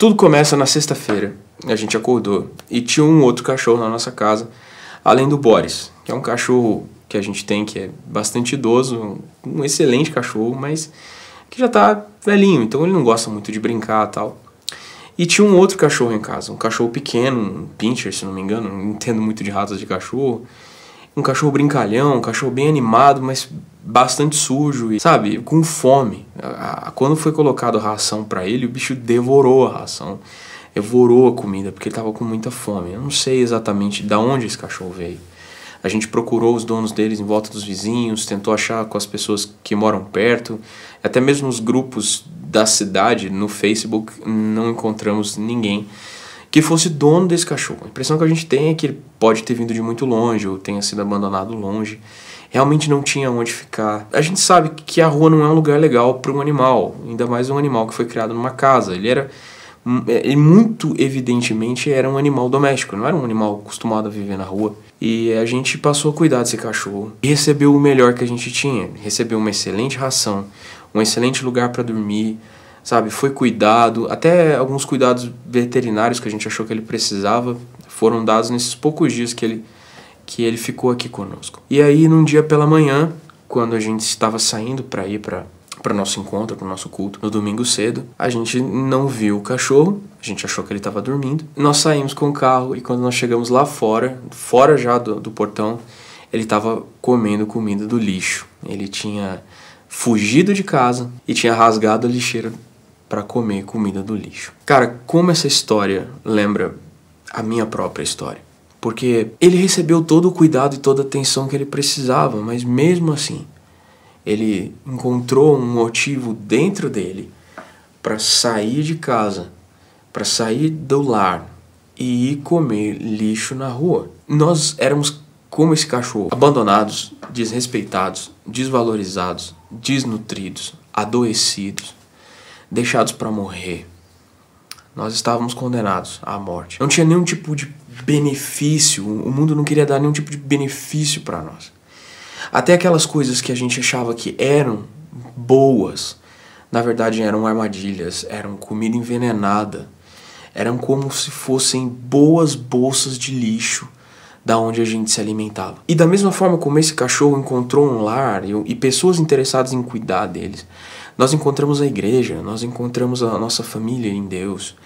Tudo começa na sexta-feira. A gente acordou e tinha um outro cachorro na nossa casa, além do Boris, que é um cachorro que a gente tem que é bastante idoso, um excelente cachorro, mas que já tá velhinho, então ele não gosta muito de brincar tal. E tinha um outro cachorro em casa, um cachorro pequeno, um pincher, se não me engano, não entendo muito de ratas de cachorro. Um cachorro brincalhão, um cachorro bem animado, mas bastante sujo e, sabe, com fome. Quando foi colocado ração para ele, o bicho devorou a ração, devorou a comida, porque ele tava com muita fome. Eu não sei exatamente de onde esse cachorro veio. A gente procurou os donos deles em volta dos vizinhos, tentou achar com as pessoas que moram perto, até mesmo os grupos da cidade no Facebook, não encontramos ninguém que fosse dono desse cachorro. A impressão que a gente tem é que ele pode ter vindo de muito longe ou tenha sido abandonado longe. Realmente não tinha onde ficar. A gente sabe que a rua não é um lugar legal para um animal, ainda mais um animal que foi criado numa casa. Ele era é, muito evidentemente era um animal doméstico, não era um animal acostumado a viver na rua. E a gente passou a cuidar desse cachorro e recebeu o melhor que a gente tinha. Recebeu uma excelente ração, um excelente lugar para dormir, sabe? Foi cuidado, até alguns cuidados veterinários que a gente achou que ele precisava foram dados nesses poucos dias que ele que ele ficou aqui conosco. E aí num dia pela manhã, quando a gente estava saindo para ir para para nosso encontro, para o nosso culto, no domingo cedo, a gente não viu o cachorro, a gente achou que ele estava dormindo. Nós saímos com o carro e quando nós chegamos lá fora, fora já do, do portão, ele estava comendo comida do lixo. Ele tinha fugido de casa e tinha rasgado a lixeira para comer comida do lixo. Cara, como essa história lembra a minha própria história. Porque ele recebeu todo o cuidado e toda a atenção que ele precisava, mas mesmo assim, ele encontrou um motivo dentro dele para sair de casa, para sair do lar e ir comer lixo na rua. Nós éramos como esse cachorro, abandonados, desrespeitados, desvalorizados, desnutridos, adoecidos deixados para morrer. Nós estávamos condenados à morte. Não tinha nenhum tipo de benefício, o mundo não queria dar nenhum tipo de benefício para nós. Até aquelas coisas que a gente achava que eram boas, na verdade eram armadilhas, eram comida envenenada, eram como se fossem boas bolsas de lixo da onde a gente se alimentava. E da mesma forma como esse cachorro encontrou um lar e, e pessoas interessadas em cuidar deles, nós encontramos a igreja, nós encontramos a nossa família em Deus,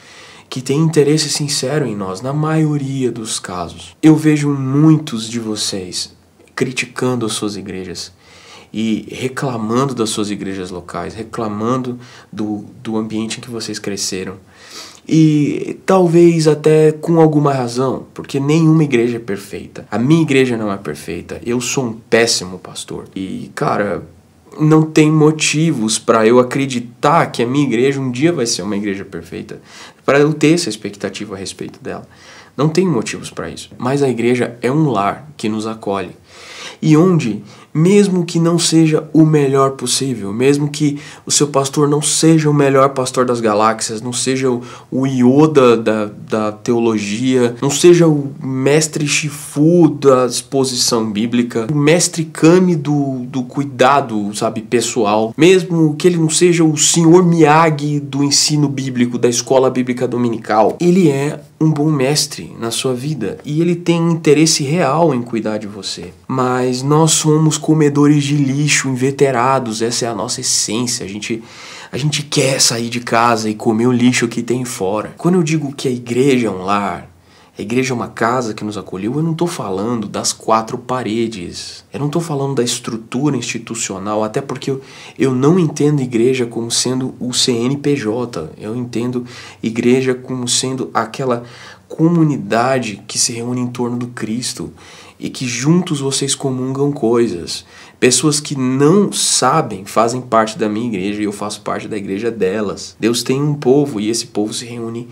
que tem interesse sincero em nós, na maioria dos casos. Eu vejo muitos de vocês criticando as suas igrejas e reclamando das suas igrejas locais, reclamando do, do ambiente em que vocês cresceram. E talvez até com alguma razão, porque nenhuma igreja é perfeita. A minha igreja não é perfeita. Eu sou um péssimo pastor. E, cara, não tem motivos para eu acreditar que a minha igreja um dia vai ser uma igreja perfeita, para eu ter essa expectativa a respeito dela. Não tem motivos para isso. Mas a igreja é um lar que nos acolhe e onde mesmo que não seja o melhor possível, mesmo que o seu pastor não seja o melhor pastor das galáxias, não seja o, o Yoda da, da teologia, não seja o mestre Shifu da exposição bíblica, o mestre Kami do, do cuidado, sabe, pessoal, mesmo que ele não seja o senhor Miyagi do ensino bíblico, da escola bíblica dominical, ele é um bom mestre na sua vida e ele tem interesse real em cuidar de você. Mas nós somos comedores de lixo, inveterados, essa é a nossa essência. A gente a gente quer sair de casa e comer o lixo que tem fora. Quando eu digo que a igreja é um lar, a igreja é uma casa que nos acolheu. Eu não estou falando das quatro paredes. Eu não estou falando da estrutura institucional, até porque eu, eu não entendo igreja como sendo o CNPJ. Eu entendo igreja como sendo aquela comunidade que se reúne em torno do Cristo e que juntos vocês comungam coisas. Pessoas que não sabem fazem parte da minha igreja e eu faço parte da igreja delas. Deus tem um povo e esse povo se reúne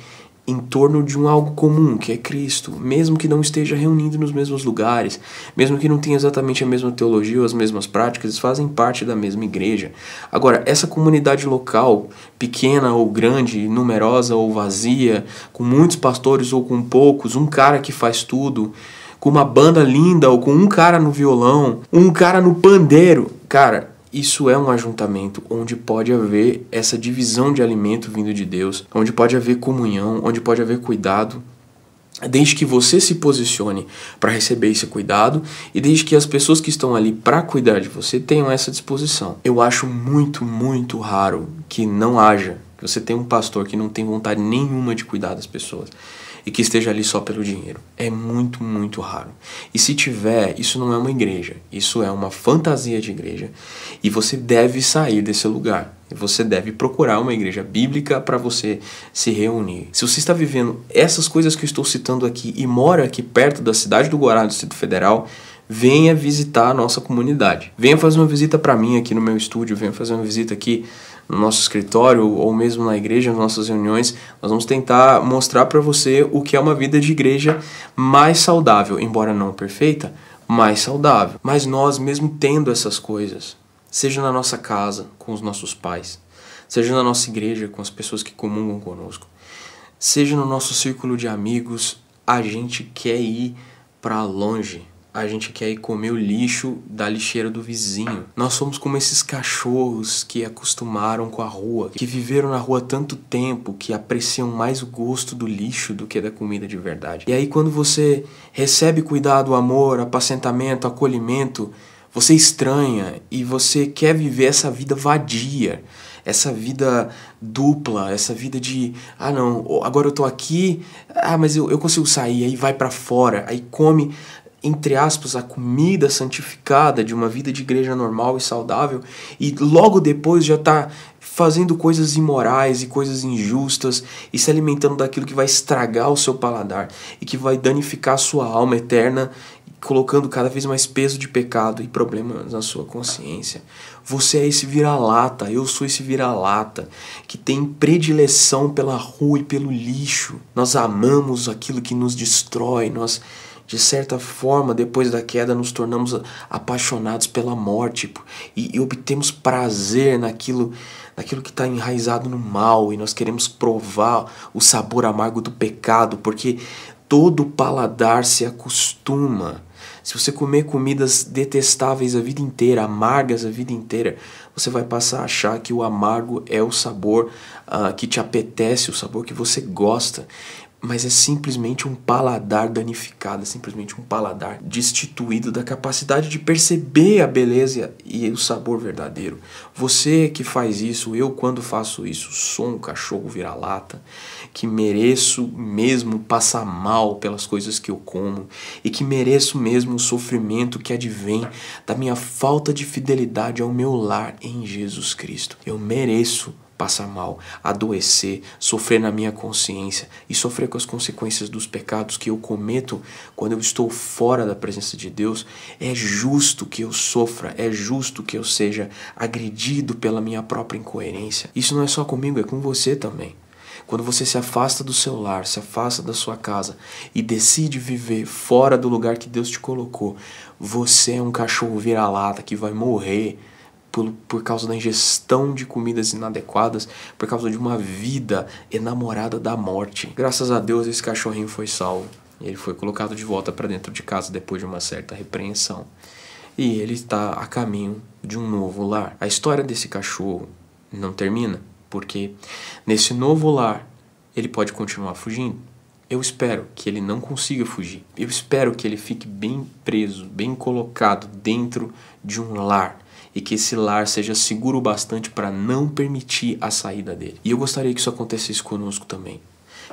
em torno de um algo comum, que é Cristo, mesmo que não esteja reunido nos mesmos lugares, mesmo que não tenha exatamente a mesma teologia ou as mesmas práticas, eles fazem parte da mesma igreja. Agora, essa comunidade local, pequena ou grande, numerosa ou vazia, com muitos pastores ou com poucos, um cara que faz tudo, com uma banda linda ou com um cara no violão, um cara no pandeiro, cara, isso é um ajuntamento onde pode haver essa divisão de alimento vindo de Deus, onde pode haver comunhão, onde pode haver cuidado, desde que você se posicione para receber esse cuidado e desde que as pessoas que estão ali para cuidar de você tenham essa disposição. Eu acho muito, muito raro que não haja, que você tenha um pastor que não tem vontade nenhuma de cuidar das pessoas e que esteja ali só pelo dinheiro. É muito, muito raro. E se tiver, isso não é uma igreja, isso é uma fantasia de igreja e você deve sair desse lugar. Você deve procurar uma igreja bíblica para você se reunir. Se você está vivendo essas coisas que eu estou citando aqui e mora aqui perto da cidade do Guará, do Distrito Federal, venha visitar a nossa comunidade. Venha fazer uma visita para mim aqui no meu estúdio, venha fazer uma visita aqui no nosso escritório ou mesmo na igreja, nas nossas reuniões, nós vamos tentar mostrar para você o que é uma vida de igreja mais saudável, embora não perfeita, mais saudável. Mas nós, mesmo tendo essas coisas, seja na nossa casa, com os nossos pais, seja na nossa igreja, com as pessoas que comungam conosco, seja no nosso círculo de amigos, a gente quer ir para longe a gente quer ir comer o lixo da lixeira do vizinho. Nós somos como esses cachorros que acostumaram com a rua, que viveram na rua tanto tempo que apreciam mais o gosto do lixo do que da comida de verdade. E aí, quando você recebe cuidado, amor, apacentamento, acolhimento, você estranha e você quer viver essa vida vadia. Essa vida dupla, essa vida de, ah não, agora eu tô aqui, ah, mas eu, eu consigo sair, aí vai para fora, aí come entre aspas, a comida santificada de uma vida de igreja normal e saudável, e logo depois já está fazendo coisas imorais e coisas injustas e se alimentando daquilo que vai estragar o seu paladar e que vai danificar a sua alma eterna, colocando cada vez mais peso de pecado e problemas na sua consciência. Você é esse vira-lata, eu sou esse vira-lata que tem predileção pela rua e pelo lixo. Nós amamos aquilo que nos destrói, nós de certa forma, depois da queda, nos tornamos apaixonados pela morte e, e obtemos prazer naquilo, naquilo que está enraizado no mal e nós queremos provar o sabor amargo do pecado, porque todo paladar se acostuma. Se você comer comidas detestáveis a vida inteira, amargas a vida inteira, você vai passar a achar que o amargo é o sabor uh, que te apetece, o sabor que você gosta mas é simplesmente um paladar danificado, é simplesmente um paladar destituído da capacidade de perceber a beleza e o sabor verdadeiro. Você que faz isso, eu quando faço isso, sou um cachorro vira-lata, que mereço mesmo passar mal pelas coisas que eu como e que mereço mesmo o sofrimento que advém da minha falta de fidelidade ao meu lar em Jesus Cristo. Eu mereço passar mal, adoecer, sofrer na minha consciência e sofrer com as consequências dos pecados que eu cometo quando eu estou fora da presença de Deus, é justo que eu sofra, é justo que eu seja agredido pela minha própria incoerência. Isso não é só comigo, é com você também. Quando você se afasta do seu lar, se afasta da sua casa e decide viver fora do lugar que Deus te colocou, você é um cachorro vira-lata que vai morrer por, por causa da ingestão de comidas inadequadas, por causa de uma vida enamorada da morte. Graças a Deus esse cachorrinho foi salvo. Ele foi colocado de volta para dentro de casa depois de uma certa repreensão. E ele está a caminho de um novo lar. A história desse cachorro não termina, porque nesse novo lar ele pode continuar fugindo. Eu espero que ele não consiga fugir. Eu espero que ele fique bem preso, bem colocado dentro de um lar e que esse lar seja seguro o bastante para não permitir a saída dele. E eu gostaria que isso acontecesse conosco também.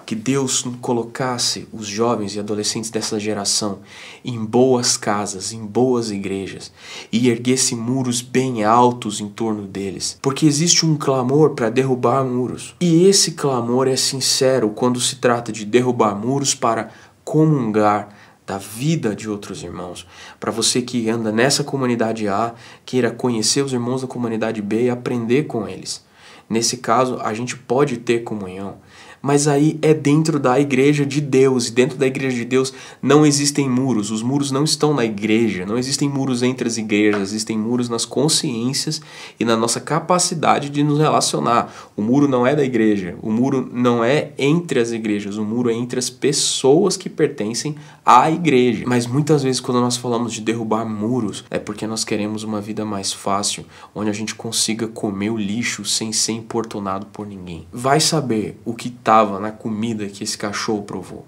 Que Deus colocasse os jovens e adolescentes dessa geração em boas casas, em boas igrejas e erguesse muros bem altos em torno deles, porque existe um clamor para derrubar muros. E esse clamor é sincero quando se trata de derrubar muros para comungar da vida de outros irmãos. Para você que anda nessa comunidade A, queira conhecer os irmãos da comunidade B e aprender com eles. Nesse caso, a gente pode ter comunhão mas aí é dentro da igreja de Deus, e dentro da igreja de Deus não existem muros, os muros não estão na igreja, não existem muros entre as igrejas, existem muros nas consciências e na nossa capacidade de nos relacionar. O muro não é da igreja, o muro não é entre as igrejas, o muro é entre as pessoas que pertencem à igreja. Mas muitas vezes quando nós falamos de derrubar muros, é porque nós queremos uma vida mais fácil, onde a gente consiga comer o lixo sem ser importunado por ninguém. Vai saber o que está estava na comida que esse cachorro provou.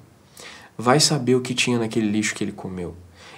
Vai saber o que tinha naquele lixo que ele comeu.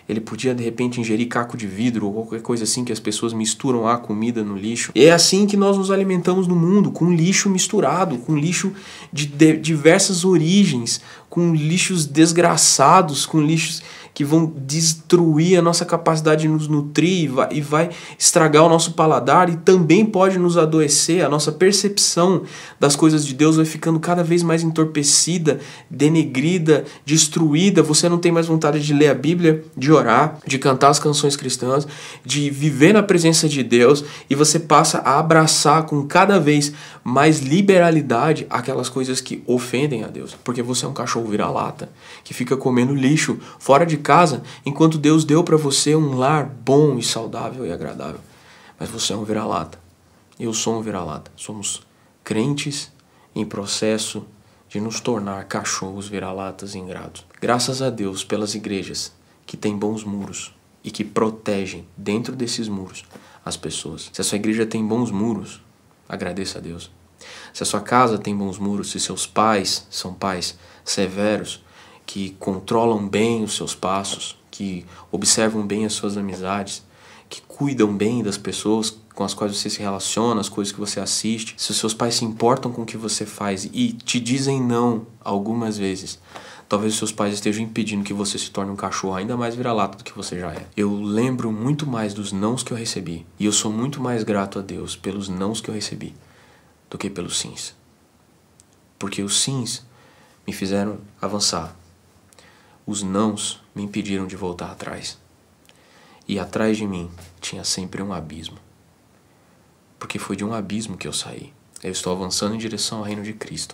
Ele podia de repente ingerir caco de vidro ou qualquer coisa assim que as pessoas misturam a comida no lixo. E é assim que nós nos alimentamos no mundo, com lixo misturado, com lixo de diversas origens, com lixos desgraçados, com lixos que vão destruir a nossa capacidade de nos nutrir e vai, e vai estragar o nosso paladar e também pode nos adoecer. A nossa percepção das coisas de Deus vai ficando cada vez mais entorpecida, denegrida, destruída. Você não tem mais vontade de ler a Bíblia, de orar, de cantar as canções cristãs, de viver na presença de Deus e você passa a abraçar com cada vez mais liberalidade aquelas coisas que ofendem a Deus, porque você é um cachorro vira-lata que fica comendo lixo fora de casa, enquanto Deus deu para você um lar bom e saudável e agradável. Mas você é um vira-lata. Eu sou um vira-lata. Somos crentes em processo de nos tornar cachorros vira-latas ingratos. Graças a Deus pelas igrejas que têm bons muros e que protegem dentro desses muros as pessoas. Se a sua igreja tem bons muros, agradeça a Deus. Se a sua casa tem bons muros, se seus pais são pais severos, que controlam bem os seus passos, que observam bem as suas amizades, que cuidam bem das pessoas com as quais você se relaciona, as coisas que você assiste. Se os seus pais se importam com o que você faz e te dizem não algumas vezes, talvez os seus pais estejam impedindo que você se torne um cachorro ainda mais vira-lata do que você já é. Eu lembro muito mais dos nãos que eu recebi e eu sou muito mais grato a Deus pelos nãos que eu recebi do que pelos sims. Porque os sims me fizeram avançar, os nãos me impediram de voltar atrás. E atrás de mim tinha sempre um abismo. Porque foi de um abismo que eu saí. Eu estou avançando em direção ao reino de Cristo.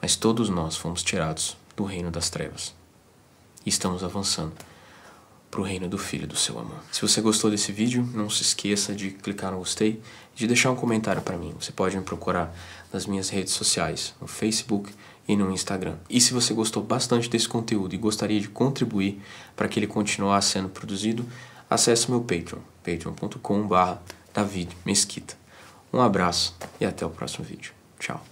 Mas todos nós fomos tirados do reino das trevas. E estamos avançando para o reino do Filho do seu amor. Se você gostou desse vídeo, não se esqueça de clicar no gostei e de deixar um comentário para mim. Você pode me procurar nas minhas redes sociais, no Facebook e no Instagram. E se você gostou bastante desse conteúdo e gostaria de contribuir para que ele continue sendo produzido, acesse meu Patreon, patreon.com.br davidmesquita Mesquita. Um abraço e até o próximo vídeo. Tchau.